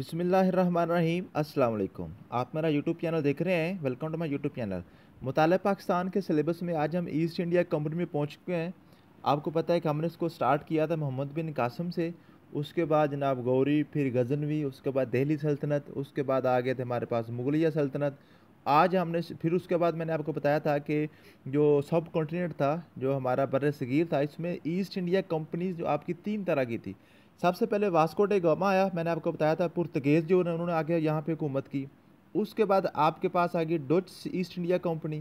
बिसमीम अल्लाम आप मेरा यूट्यूब चैनल देख रहे हैं welcome to my YouTube channel मुताल पाकिस्तान के सिलेबस में आज हम ईस्ट इंडिया कंपनी में पहुँच चुके हैं आपको पता है कि हमने इसको स्टार्ट किया था मोहम्मद बिन कासम से उसके बाद जनाब गौरी फिर गजनवी उसके बाद दिल्ली सल्तनत उसके बाद आ गए थे हमारे पास मुगलिया सल्तनत आज हमने फिर उसके बाद मैंने आपको बताया था कि जो सब कॉन्टीनेंट था जो हमारा बर सगीर था इसमें ईस्ट इंडिया कंपनीज जो आपकी तीन तरह की थी सबसे पहले वास्कोटे गामा आया मैंने आपको बताया था पुर्तगेज़ जो उन्होंने आगे यहाँ पे हुकूमत की उसके बाद आपके पास आ गई Dutch East India company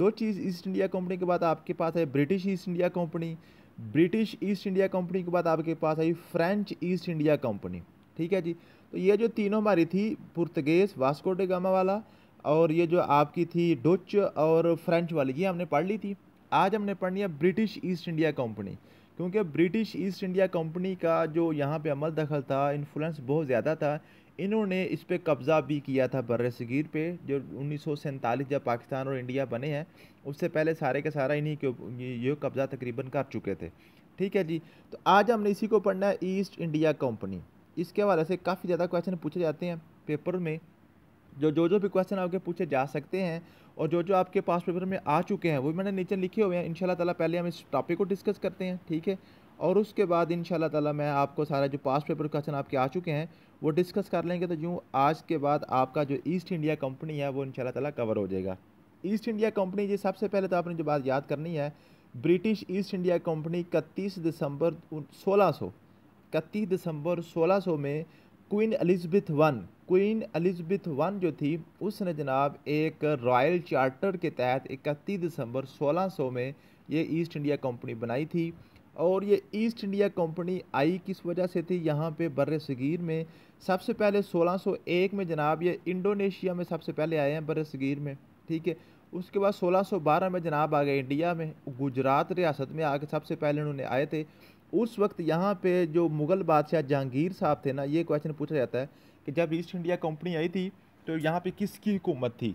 Dutch East India company के बाद आपके पास है British East India company British East India company के बाद आपके पास आई फ्रेंच ईस्ट इंडिया कंपनी ठीक है जी तो ये जो तीनों हमारी थी पुर्तगेज़ वास्कोटे गामा वाला और ये जो आपकी थी डच और फ्रेंच वाली ये हमने पढ़ ली थी आज हमने पढ़नी है ब्रिटिश ईस्ट इंडिया कंपनी क्योंकि ब्रिटिश ईस्ट इंडिया कंपनी का जो यहाँ पे अमल दखल था इन्फ्लुएंस बहुत ज़्यादा था इन्होंने इस पर कब्ज़ा भी किया था बर सगीर पे जो उन्नीस जब पाकिस्तान और इंडिया बने हैं उससे पहले सारे के सारा इन्हीं के ये कब्ज़ा तकरीबन कर चुके थे ठीक है जी तो आज हमने इसी को पढ़ना है ईस्ट इंडिया कंपनी इसके हवाले से काफ़ी ज़्यादा क्वेश्चन पूछे जाते हैं पेपर में जो जो जो भी क्वेश्चन आपके पूछे जा सकते हैं और जो जो आपके पास पेपर में आ चुके हैं वो भी मैंने नीचे लिखे हुए हैं इन तला पहले हम इस टॉपिक को डिस्कस करते हैं ठीक है और उसके बाद इन ताला मैं आपको सारा जो पास पेपर क्वेश्चन आपके आ चुके हैं वो डिस्कस कर लेंगे तो यूँ आज के बाद आपका जो ईस्ट इंडिया कंपनी है वो इन ताला कवर हो जाएगा ईस्ट इंडिया कंपनी जी सबसे पहले तो आपने जो बात याद करनी है ब्रिटिश ईस्ट इंडिया कंपनी इकतीस दिसंबर सोलह सौ इकतीस दिसंबर सोलह सौ में queen Elizabeth one queen Elizabeth one जो थी उसने जनाब एक रॉयल चार्टर के तहत 31 दिसंबर 1600 में ये ईस्ट इंडिया कंपनी बनाई थी और ये ईस्ट इंडिया कंपनी आई किस वजह से थी यहाँ पे बर सगीर में सबसे पहले 1601 में जनाब ये इंडोनेशिया में सबसे पहले आए हैं बर सगीर में ठीक है उसके बाद 1612 में जनाब आ गए इंडिया में गुजरात रियासत में आके सबसे पहले उन्होंने आए थे उस वक्त यहाँ पे जो मुग़ल बादशाह जहांगीर साहब थे ना ये क्वेश्चन पूछा जाता है कि जब ईस्ट इंडिया कंपनी आई थी तो यहाँ पे किसकी हुकूमत थी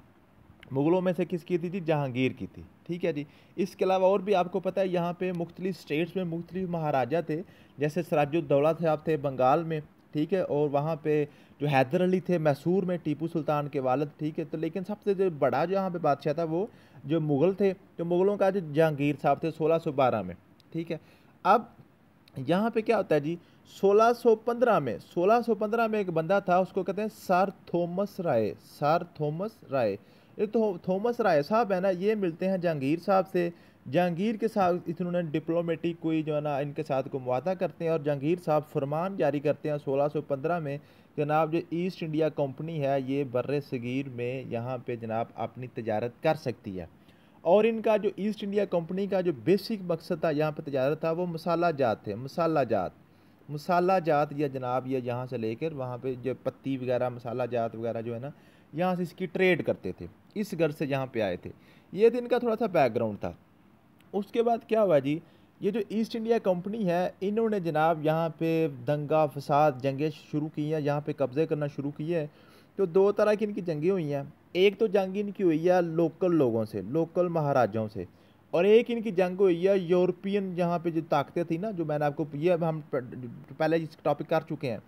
मुग़लों में से किसकी थी जी जहांगीर की थी ठीक है जी इसके अलावा और भी आपको पता है यहाँ पे मुख्तलि स्टेट्स में मुख्तलि महाराजा थे जैसे सराजुद्दौला साहब थे बंगाल में ठीक है और वहाँ पे जो हैदर अली थे मैसूर में टीपू सुल्तान के वालद ठीक है तो लेकिन सबसे जो बड़ा जो यहाँ पे बादशाह था वो जो मुग़ल थे जो मुग़लों का जो जहांगीर साहब थे सोलह सौ बारह में ठीक है अब यहाँ पे क्या होता है जी 1615 में 1615 में एक बंदा था उसको कहते हैं सर थॉमस राय सार थॉमस राय तो थॉमस राय साहब है ना ये मिलते हैं जहांगीर साहब से जहांगीर के साथ इन्होंने डिप्लोमेटिक कोई जो है ना इनके साथ को मुआदा करते हैं और जहांगीर साहब फरमान जारी करते हैं 1615 में जनाब जो ईस्ट इंडिया कंपनी है ये बर सगीर में यहाँ पे जनाब अपनी तजारत कर सकती है और इनका जो ईस्ट इंडिया कंपनी का जो बेसिक मकसद था यहाँ पर तजारत था वो मसाला जात थे मसाला जात मसाला जात या जनाब या यहाँ से लेकर वहाँ पे जो पत्ती वगैरह मसाला जात वगैरह जो है ना यहाँ से इसकी ट्रेड करते थे इस घर से यहाँ पे आए थे ये तो इनका थोड़ा सा बैकग्राउंड था उसके बाद क्या हुआ जी ये जो ईस्ट इंडिया कंपनी है इन्होंने जनाब यहाँ पे दंगा फसाद जंगें शुरू की हैं यहाँ पे कब्ज़े करना शुरू किए हैं तो दो तरह की इनकी जंगें हुई हैं एक तो जंग इनकी हुई है लोकल लोगों से लोकल महाराजाओं से और एक इनकी जंग हुई है यूरोपियन जहाँ पे जो ताकतें थी ना जो मैंने आपको ये हम पहले इस टॉपिक कर चुके हैं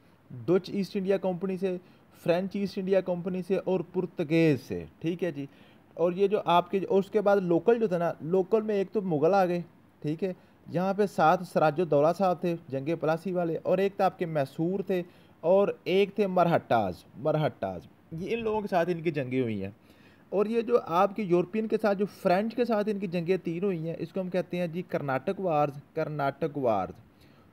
डच ईस्ट इंडिया कंपनी से फ्रेंच ईस्ट इंडिया कंपनी से और पुर्तगेज से ठीक है जी और ये जो आपके और उसके बाद लोकल जो था ना लोकल में एक तो मुग़ल आ गए ठीक है यहाँ पे सात सराजो दौला साहब थे जंग पलासी वाले और एक था तो आपके मैसूर थे और एक थे मरहट्टाज मरहट्टाज ये इन लोगों के साथ इनकी जंगें हुई हैं और ये जो आपके यूरोपियन के साथ जो फ्रेंच के साथ इनकी जंगें तीन हुई हैं इसको हम कहते हैं जी कर्नाटक वार्स कर्नाटक वार्स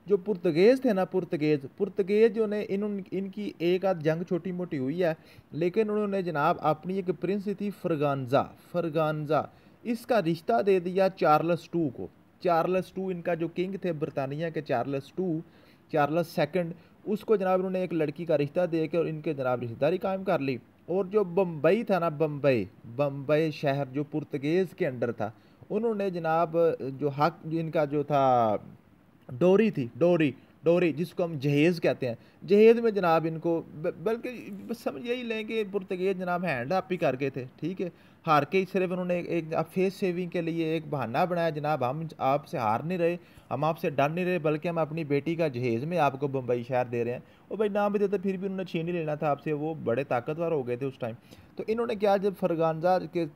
जो पुर्तगेज़ थे ना पुर्तगेज़ पुर्तगेज़ जो ने इन इनकी एक आध जंग छोटी मोटी हुई है लेकिन उन्होंने जनाब अपनी एक प्रिंस थी फरगानजा फरगानजा इसका रिश्ता दे दिया चार्लस टू को चार्लस टू इनका जो किंग थे बरतानिया के चार्लस टू चार्लस सेकंड उसको जनाब उन्होंने एक लड़की का रिश्ता दे के और इनके जनाब रिश्तेदारी कायम कर ली और जो बम्बई था ना बम्बई बम्बई शहर जो पुर्तगेज़ के अंडर था उन्होंने जनाब जो हक इनका जो था डोरी थी डोरी डोरी जिसको हम जहेज़ कहते हैं जहेज़ में जनाब इनको बल्कि समझ यही लें कि पुर्तगेज जनाब हैंड आप ही करके थे ठीक है हार के ही सिर्फ उन्होंने एक फेस सेविंग के लिए एक बहाना बनाया जनाब हम आपसे हार नहीं रहे हम आपसे डर नहीं रहे बल्कि हम अपनी बेटी का जहेज़ में आपको बम्बई शहर दे रहे हैं और भाई नाम भी देते फिर भी उन्होंने छीन ही लेना था आपसे वो बड़े ताकतवर हो गए थे उस टाइम तो इन्होंने क्या जब फरगानजा के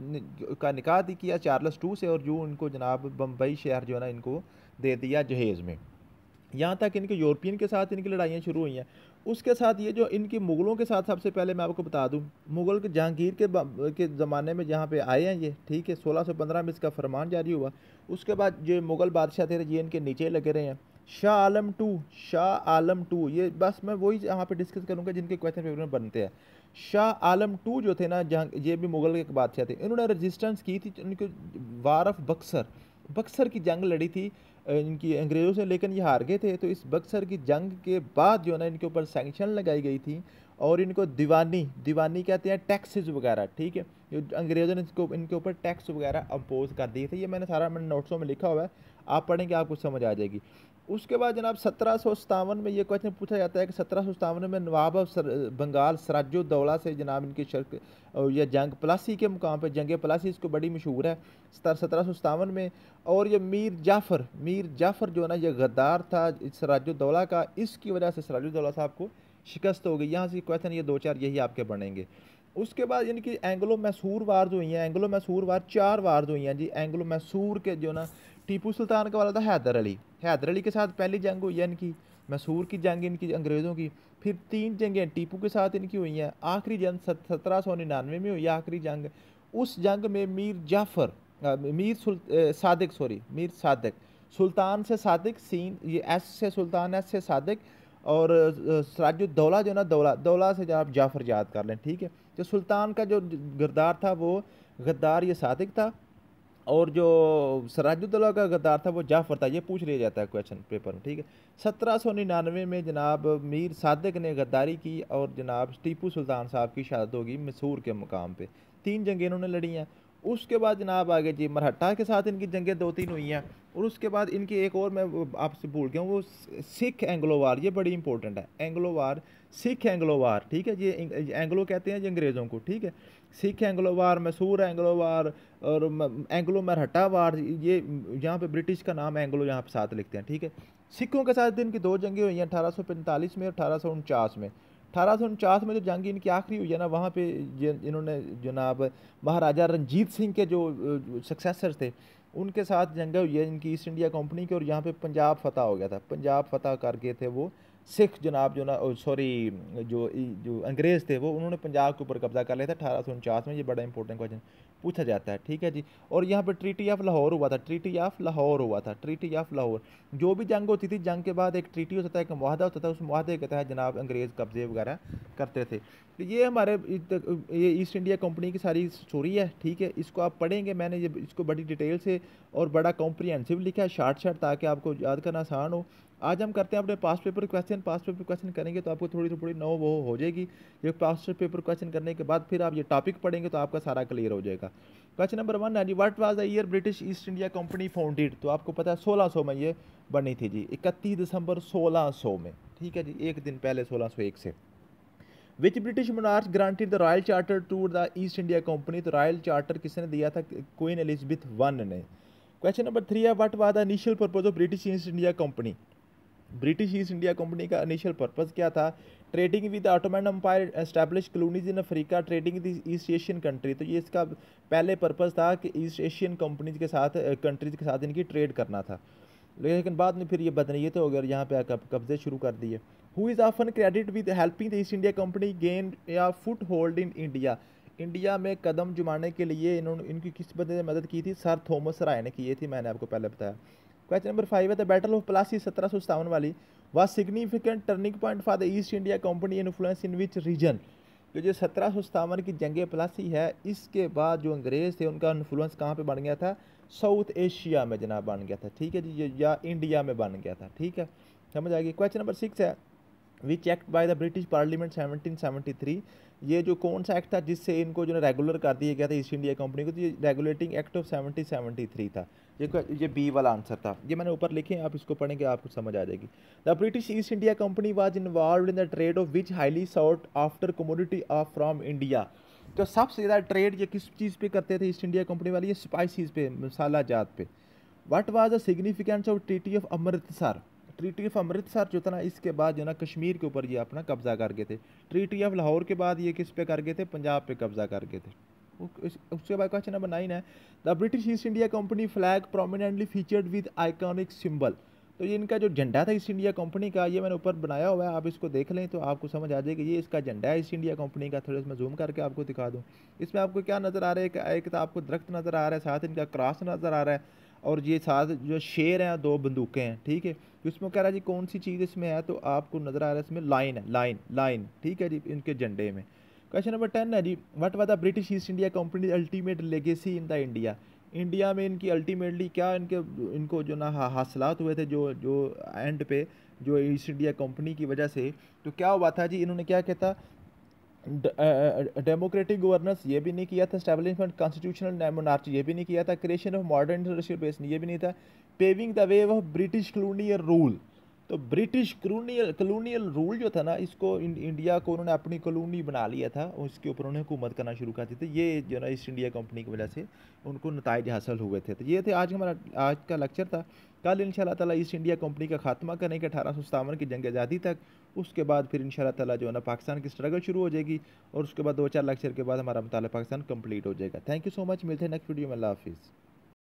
का निकाह किया चार्लस टू से और जो उनको जनाब बम्बई शहर जो है ना इनको दे दिया जहेज़ में यहाँ तक इनके यूरोपियन के साथ इनकी लड़ाइयाँ शुरू हुई हैं उसके साथ ये जो इनके मुग़लों के साथ सबसे पहले मैं आपको बता दूँ मुग़ल के जहांगीर के के ज़माने में जहाँ पे आए हैं ये ठीक है 1615 में इसका फरमान जारी हुआ उसके बाद जो मुग़ल बादशाह थे ये इनके नीचे लगे रहे हैं शाह आलम टू शाह आलम टू ये बस मैं वही यहाँ पर डिस्कस करूँगा जिनके क्वेश्चन पेपर में बनते हैं शाह आलम टू जो थे ना जहाँ ये भी मुग़ल के बादशाह थे इन्होंने रजिस्टेंस की थी उनके वारफ बक्सर बक्सर की जंग लड़ी थी इनकी अंग्रेज़ों से लेकिन ये हार गए थे तो इस बक्सर की जंग के बाद जो है ना इनके ऊपर सेंक्शन लगाई गई थी और इनको दीवानी दीवानी कहते हैं टैक्सेस वगैरह ठीक है जो अंग्रेज़ों ने इसको इनके ऊपर टैक्स वगैरह अम्पोज कर दिए थे ये मैंने सारा मैंने नोट्सों में लिखा हुआ है आप पढ़ेंगे आपको समझ आ जाएगी उसके बाद जनाब सत्रह सौ सतावन में ये क्वेश्चन पूछा जाता है कि सत्रह सौ सतावन में नवाब ऑफ बंगाल सराजुद्दौला से जनाब इनकी शर्क या जंग पलासी के मुकाम पर जंग पलासी इसको बड़ी मशहूर है सत्रह सौ सतावन में और ये मीर जाफ़र मीर जाफ़र जो है ना ये गद्दार था सराजुद्दौला का इसकी वजह से सराजुद्दौला साहब को शिकस्त हो गई यहाँ से क्वेश्चन ये दो चार यही आपके बढ़ेंगे उसके बाद यानी कि एंग्लो मैसूर जो हुई हैं एंग्लो मैसूर वार चार जो हुई हैं जी एंग्लो मैसूर के जो ना टीपू सुल्तान का वाला था हैदर अली हैदर अली के साथ पहली जंग हुई है इनकी मैसूर की जंग इनकी अंग्रेज़ों की फिर तीन जंगें टीपू के साथ इनकी हुई हैं आखिरी जंग सत्रह सौ निन्यानवे में हुई आखिरी जंग उस जंग में मीर जाफ़र मीर सुल सादिक सॉरी मीर सादिक सुल्तान से सादिक सीन ये एस से सुल्तान एस से सादिक और दौला जो ना दौला दौला से आप जाफ़र याद कर लें ठीक है तो सुल्तान का जो गद्दार था वो गद्दार ये सादिक था और जो सराजुद्दौला का गद्दार था वो जाफर था ये पूछ लिया जाता है क्वेश्चन पेपर में ठीक है सत्रह सौ निन्यानवे में जनाब मीर सादक ने गद्दारी की और जनाब टीपू सुल्तान साहब की शहादत होगी मैसूर के मुकाम पे तीन जंगें इन्होंने लड़ी हैं उसके बाद जनाब आगे जी मरहट्टा के साथ इनकी जंगें दो तीन हुई हैं और उसके बाद इनकी एक और मैं आपसे भूल गया हूँ वो सिख एंग्लो वार ये बड़ी इंपॉर्टेंट है Anglo war Sikh Anglo war ठीक है ये एंग्लो कहते हैं ये अंग्रेज़ों को ठीक है Sikh Anglo war Mysore Anglo war और एंग्लो मरहटा वार ये यहाँ पे ब्रिटिश का नाम एंग्लो यहाँ पे साथ लिखते हैं ठीक है सिखों के साथ इनकी दो जंगें हुई हैं अठारह में और अठारह में अठारह में जो जंग इनकी आखिरी हुई है ना वहाँ पर इन्होंने जनाब महाराजा रंजीत सिंह के जो सक्सेसर थे उनके साथ जंगें हुई है इनकी ईस्ट इंडिया कंपनी की और यहाँ पे पंजाब फतह हो गया था पंजाब फतह करके थे वो सिख जनाब जो ना सॉरी जो जो अंग्रेज़ थे वो उन्होंने पंजाब के ऊपर कब्जा कर लिया था अठारह सौ उनचास में ये बड़ा इंपॉर्टेंट क्वेश्चन पूछा जाता है ठीक है जी और यहाँ पर ट्रीटी ऑफ लाहौर हुआ था ट्रीटी ऑफ लाहौर हुआ था ट्रीटी ऑफ लाहौर जो भी जंग होती थी जंग के बाद एक ट्रीटी होता था एक माहदा होता था उस माहदे के तहत जनाब अंग्रेज़ कब्ज़े वगैरह करते थे तो ये हमारे ये ईस्ट इंडिया कंपनी की सारी स्टोरी है ठीक है इसको आप पढ़ेंगे मैंने ये इसको बड़ी डिटेल से और बड़ा कॉम्प्रीहेंसिव लिखा है शार्ट शार्ट ताकि आपको याद करना आसान हो आज हम करते हैं अपने past paper question past paper question करेंगे तो आपको थोड़ी थोड़ी नो वो हो जाएगी ये पास्ट पेपर क्वेश्चन करने के बाद फिर आप ये टॉपिक पढ़ेंगे तो आपका सारा क्लियर हो जाएगा क्वेश्चन नंबर वन है जी what was the year British East India company founded तो आपको पता है सोलह सौ में ये बनी थी जी इकतीस दिसंबर सोलह सौ में ठीक है जी एक दिन पहले सोलह सौ एक से which British monarchs granted the royal charter to the East India company तो रॉयल चार्टर किसने दिया था क्वीन एलिजबेथ वन ने क्वेश्चन नंबर थ्री है what was the initial purpose of British East India company British East India company का initial purpose क्या था trading with Ottoman empire establish colonies in Africa trading with East Asian country तो ये इसका पहले purpose था कि ईस्ट एशियन कंपनीज के साथ कंट्रीज के साथ इनकी ट्रेड करना था लेकिन बाद में फिर ये बदनीत हो गई और यहाँ पे कब्जे शुरू कर दिए who is often credit with helping the East India company gain a foothold in India India में कदम जमाने के लिए इन्होंने इनकी किस बंदे ने मदद की थी सर थॉमस राय ने की ये थी मैंने आपको पहले बताया क्वेश्चन नंबर फाइव है द बैटल ऑफ प्लासी सत्रह सौ सतावन वाली was significant turning point for the East India company influence in which region तो जो सत्रह सौ सतावन की जंग प्लासी है इसके बाद जो अंग्रेज़ थे उनका इन्फ्लुएंस कहाँ पे बन गया था साउथ एशिया में जनाब बन गया था ठीक है जी या इंडिया में बन गया था ठीक है समझ आएगी क्वेश्चन नंबर सिक्स है which act by the British parliament seventeen seventy three ये जो कौन सा एक्ट था जिससे इनको जो है रेगुलर कर दिया गया था ईस्ट इंडिया कंपनी को तो ये regulating act of seventeen seventy three था ये ये बी वाला आंसर था ये मैंने ऊपर लिखे हैं आप इसको पढ़ेंगे आपको समझ आ जाएगी the British East India company was involved in the trade of which highly sought after commodity of from India तो सबसे ज़्यादा ट्रेड ये किस चीज़ पे करते थे ईस्ट इंडिया कंपनी वाले ये स्पाइसीज़ पे मसाला जात पे what was the significance of treaty of Amritsar treaty of Amritsar जो था ना इसके बाद जो ना कश्मीर के ऊपर ये अपना कब्ज़ा कर गए थे ट्रीटी ऑफ लाहौर के बाद ये किस पे कर गए थे पंजाब पे कब्ज़ा कर गए थे उसके बाद क्वेश्चन नंबर नाइन है the British East India company flag prominently featured with iconic symbol तो ये इनका जो झंडा था ईस्ट इंडिया कंपनी का ये मैंने ऊपर बनाया हुआ है आप इसको देख लें तो आपको समझ आ जाएगी ये इसका झंडा है ईस्ट इंडिया कंपनी का थोड़ा इसमें जूम करके आपको दिखा दूँ इसमें आपको क्या नज़र आ रहा है एक तो आपको दरख्त नज़र आ रहा है साथ इनका क्रॉस नज़र आ रहा है और ये साथ जो शेर हैं दो बंदूकें हैं ठीक है इसमें कह रहा है जी कौन सी चीज़ इसमें है तो आपको नज़र आ रहा है इसमें लाइन है लाइन लाइन ठीक है जी इनके झंडे में क्वेश्चन नंबर टेन है जी what was the British East India company ultimate legacy in the India India में इनकी अल्टीमेटली क्या इनके इनको जो ना हासिलत हुए थे जो जो एंड पे जो ईस्ट इंडिया कंपनी की वजह से तो क्या हुआ था जी इन्होंने क्या कहता डेमोक्रेटिक गवर्नेंस ये भी नहीं किया था स्टैब्लिशमेंट कॉन्स्टिट्यूशनल मोनार्ची ये भी नहीं किया था creation of modern industrial base ये भी नहीं था paving the way of British colonial rule तो ब्रिटिश कलोनियल कलोनियल रूल जो था ना इसको इंडिया को उन्होंने अपनी कलोनी बना लिया था और इसके ऊपर उन्होंने हुकूमत करना शुरू कर दी थी ये जो ना ईस्ट इंडिया कंपनी की वजह से उनको नतज हासिल हुए थे तो ये थे आज हमारा आज का लेक्चर था कल इन शाला ईस्ट इंडिया कंपनी का खात्मा करने के अठारह सौ सतावन की जंग आज़ादी तक उसके बाद फिर इन शाला जो है ना पाकिस्तान की स्ट्रगल शुरू हो जाएगी और उसके बाद दो चार लेक्चर के बाद हमारा मतलब पाकिस्तान कंप्लीट हो जाएगा थैंक यू सो मच मिलते हैं नेक्स्ट वीडियो में अल्लाह हाफिज़